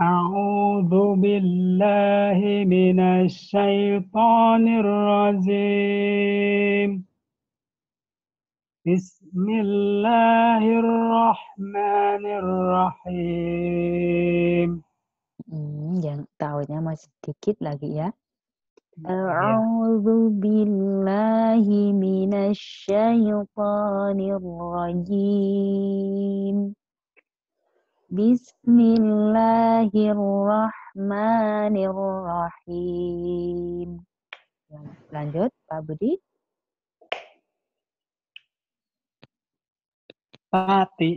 أعوذ بالله من الشيطان الرجيم بسم الله الرحمن الرحيم hmm, yang tahunya masih sedikit lagi ya. أعوذ بالله من الشيطان الرجيم Bismillahirrahmanirrahim. Lanjut, Pak Budi. Tati.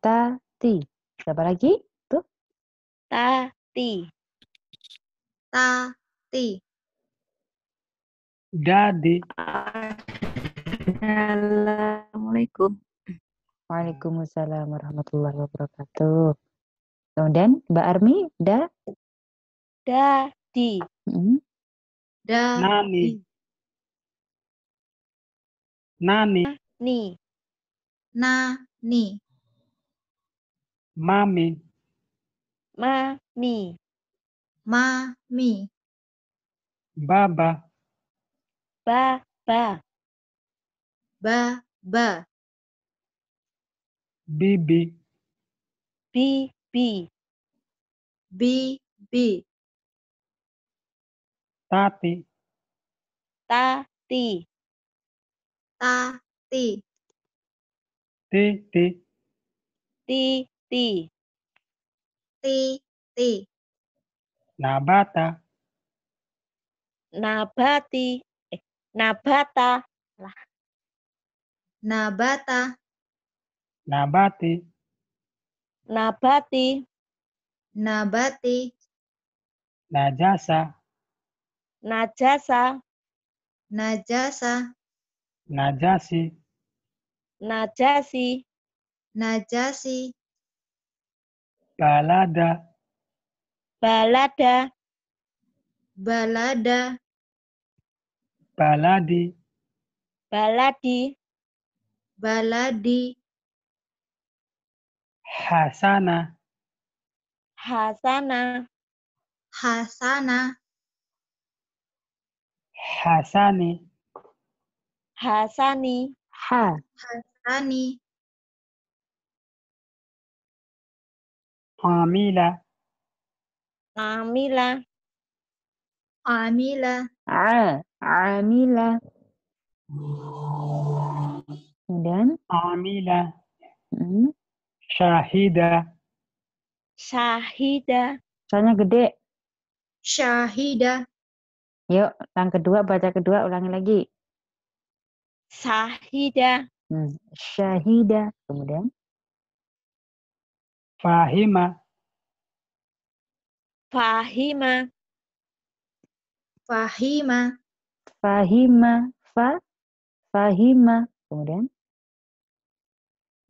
Tati. Siapa lagi? Tuh. Tati. Tati. Dadi. Assalamualaikum. Waalaikumsalam warahmatullahi wabarakatuh. Kemudian Mbak Armi, da? Da, di. -hmm. Da, Nani. Nani. Ni. Na, ni. Mami. Mami. Mami. Baba. Baba. Baba. BB. BB. BB. Tati. Tati. Tati. Titi. Titi. Titi. Nabata. Nabati. Eh, nabata. Nabata. Nabati. Nabati. Nabati. Najasa. Najasa. Najasa. Najasi. Najasi. Najasi. Balada. Balada. Balada. Baladi. Baladi. Baladi. Hasana. Hasana. Hasana. Hasani. Hasani. Ha. Hasani. Amila. Amila. Amila. A. Amila. Kemudian? Oh. Amila. Hmm. Syahida. Syahida. Soalnya gede. Syahida. Yuk, yang kedua baca kedua ulangi lagi. Syahida. Hmm, syahida. Kemudian. Fahima. Fahima. Fahima. Fahima. Fa. Fahima. Kemudian.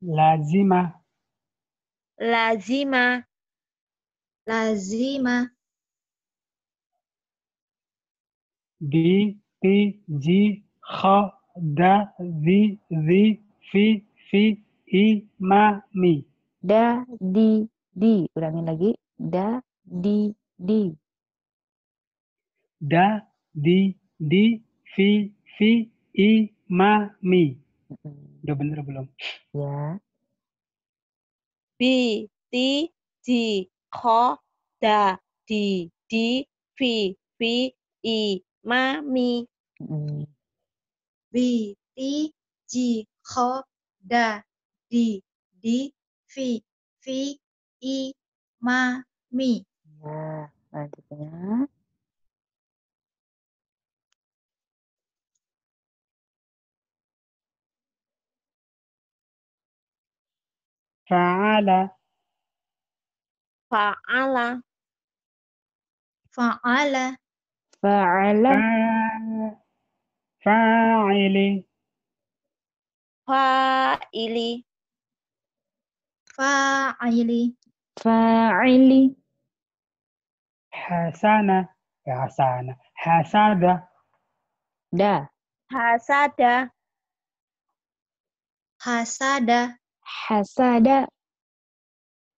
Lazima lazima lazima di ti ji kha da di zi fi fi i ma mi da di di ulangin lagi da di di da di di fi fi i ma mi udah bener belum ya B, T, G, Kho, Da, Di, Di, Fi, Fi, I, Ma, Mi. B, T, G, Kho, Da, Di, Di, Fi, Fi, I, Ma, Mi. Ya, lanjutnya. فعل فعل فعل فعل فاعل فاعل فاعل فاعل حسنة حسنا حسادة دا حسادة حسادة Hasada.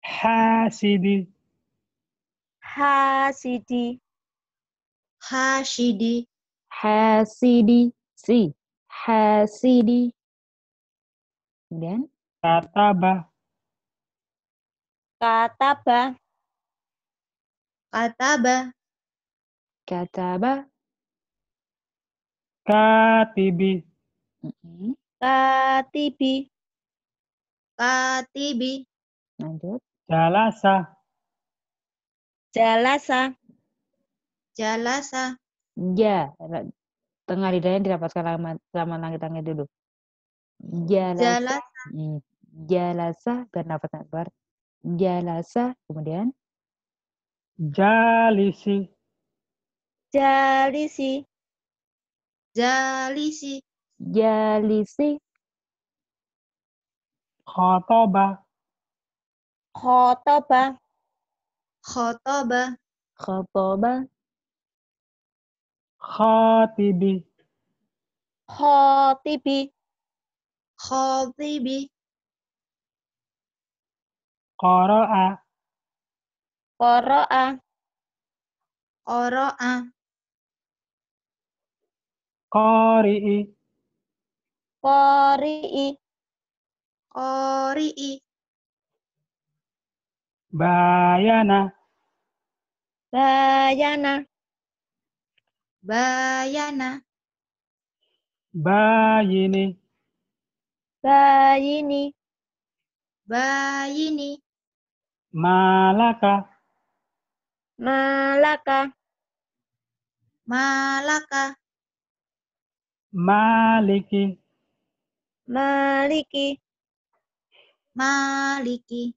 Hasidi. Hasidi. Hasidi. Hasidi. Si. Hasidi. Kemudian. Kataba. Kataba. Kataba. Kataba. Katibi. Mm -hmm. Katibi. Katibi. Lanjut. Jalasa. Jalasa. Jalasa. Ya, tengah lidahnya dirapatkan lama, lama langit-langit dulu. Jalasa. Jalasa. Hmm. Jalasa, biar nafas akbar. Jalasa, kemudian. Jalisi. Jalisi. Jalisi. Jalisi, Khotoba. Khotoba. Khotoba. Khotoba. Khatibi. A, Khatibi. Qara'a. Qara'a. Qara'a. Qari'i. Qari'i qari'i. Bayana. Bayana. Bayana. Bayini. Bayini. Bayini. Malaka. Malaka. Malaka. Maliki. Maliki. Maliki.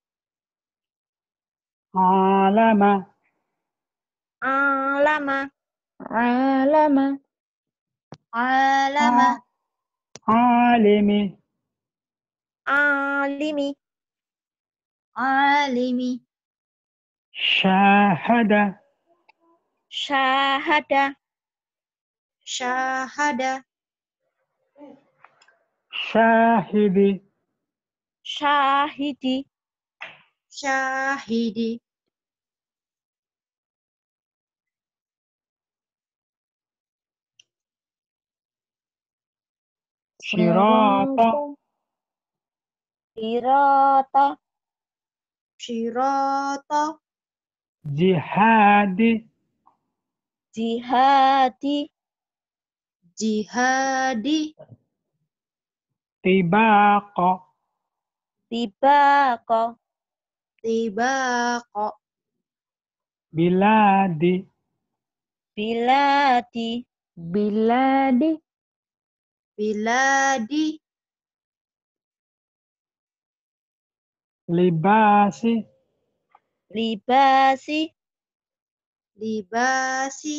Alama. Alama. Alama. Alama. Alimi. Alimi. Alimi. Syahada. Syahada. Syahada. Syahidi. Syahidi. Syahidi. Sirata. Sirata. Sirata. Jihadi. Jihadi. Jihadi. Tibaqah. Tiba tiba kok, bila di bila di Biladi. Biladi. Biladi. Biladi. Libasi. Libasi. Libasi.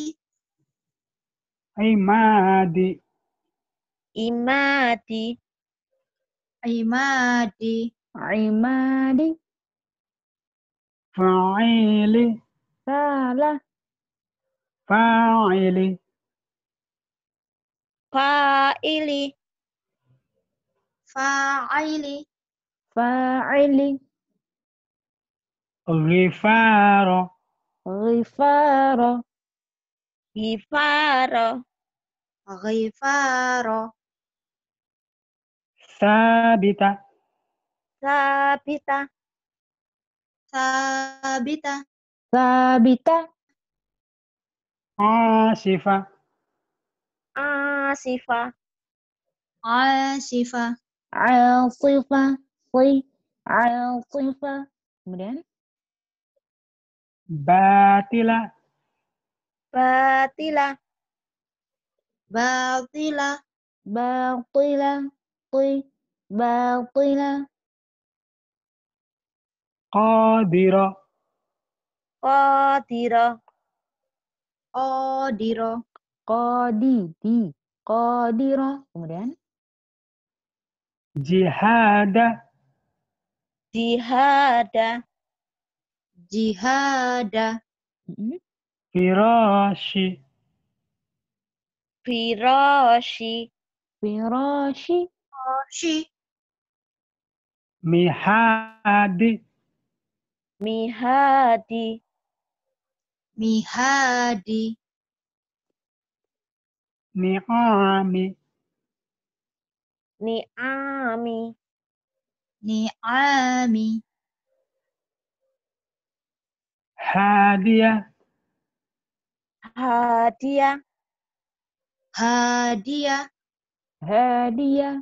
Imadi. Imadi. Imadi imadi fa'ili fa'la fa'ili fa'ili fa'ili fa'ili ghifara ghifara ghifara ghifara sabita Sabita. Sabita. Sabita. Asifa. Ah, Asifa. Ah, Asifa. Ah, Asifa. Asifa. Kemudian? Batila. Batila. Batila. Batila. Batila. Batila. Qadira. Qadira. Qadira. Qadidi. Qadira. Kemudian. Jihada. Jihada. Jihada. Mm-hmm. Firashi. Firashi. Firashi. Firashi. Mihadi. Mihadi. Mihadi. Ni'ami. Ni'ami. Ni'ami. Hadiah. Hadiah. Hadiah. Hadiah.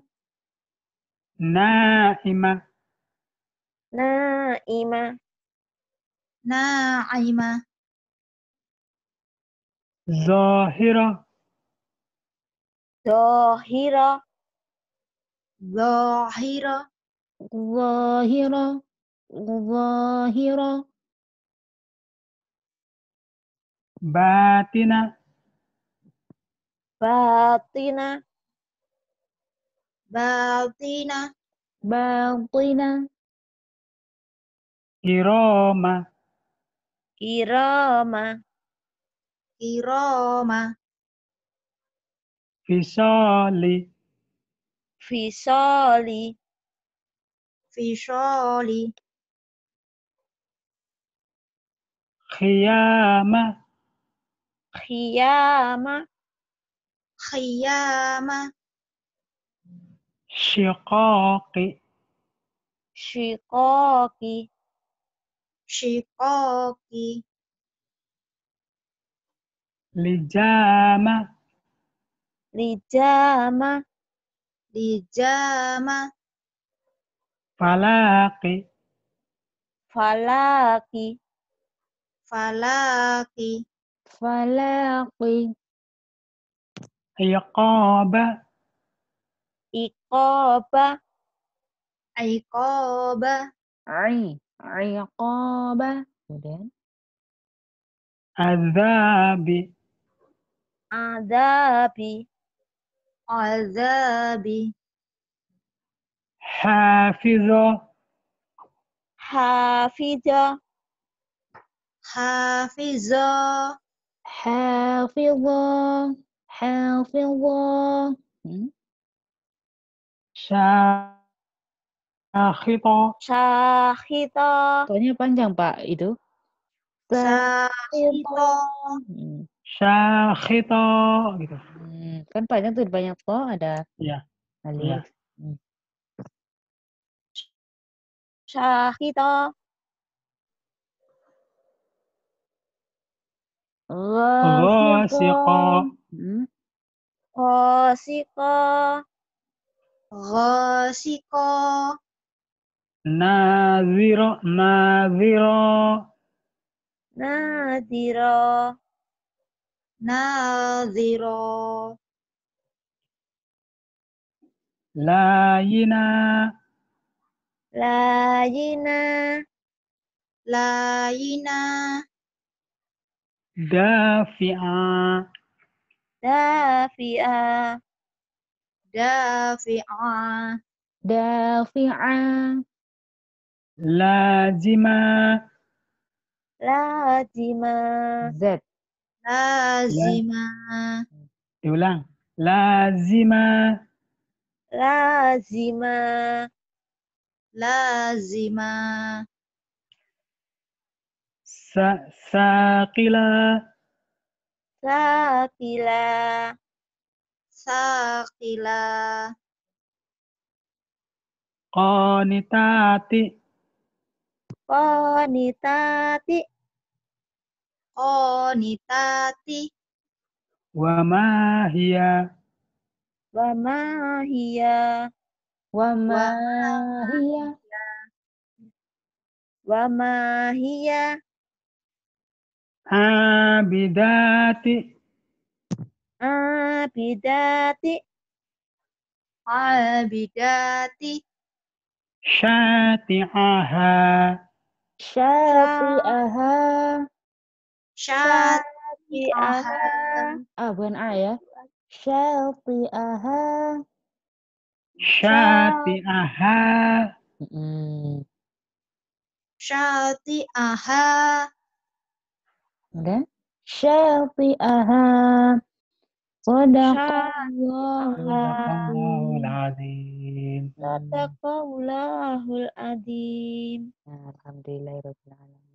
Naima. Naima. Na'ima. Zahira. Zahira. Zahira. Zahira. Zahira. Batina. Batina. Batina. Batina. Batina. Iroma. Iroma. Iroma. Fisoli. Fisoli. Fisoli. Chiama. Chiama. Chiama. Shikoki. Shikoki. shikoki. lijama lijama lijama falaki falaki falaki falaki iqaba iqaba iqaba ai عقاب kemudian عذاب عذاب عذاب حافظ حافظ حافظ حافظ حافظ شاب Sahito. Sahito. Tuanya panjang, Pak, itu. Sahito. Hmm. Sahito. gitu. Hmm. Kan panjang tuh banyak to ada. Iya. Alif. Ya. Hmm. Syahito. Ghasiko. Hmm. Ghasiko. Naziro, naziro. Naziro. Naziro. Layina. Layina. Layina. Dafi'a. Dafi'a. Dafi'a. Dafi'a. Lazima. Lazima. Z. Lazima. Diulang. Lazima. Lazima. Lazima. Sa Saqila. Saqila. Saqila. Qanitati. Onitati. Onitati. Wamahia. Wamahia. Wamahia. Wamahia. Abidati. Abidati. Abidati. Syati'aha. Syafi'aha. Syafi'aha. Ah, bukan A ya. Syafi'aha. Syafi'aha. Syati'aha. Kemudian? wadah Azim. Sadaqallahul adzim. Alhamdulillahirabbil alamin.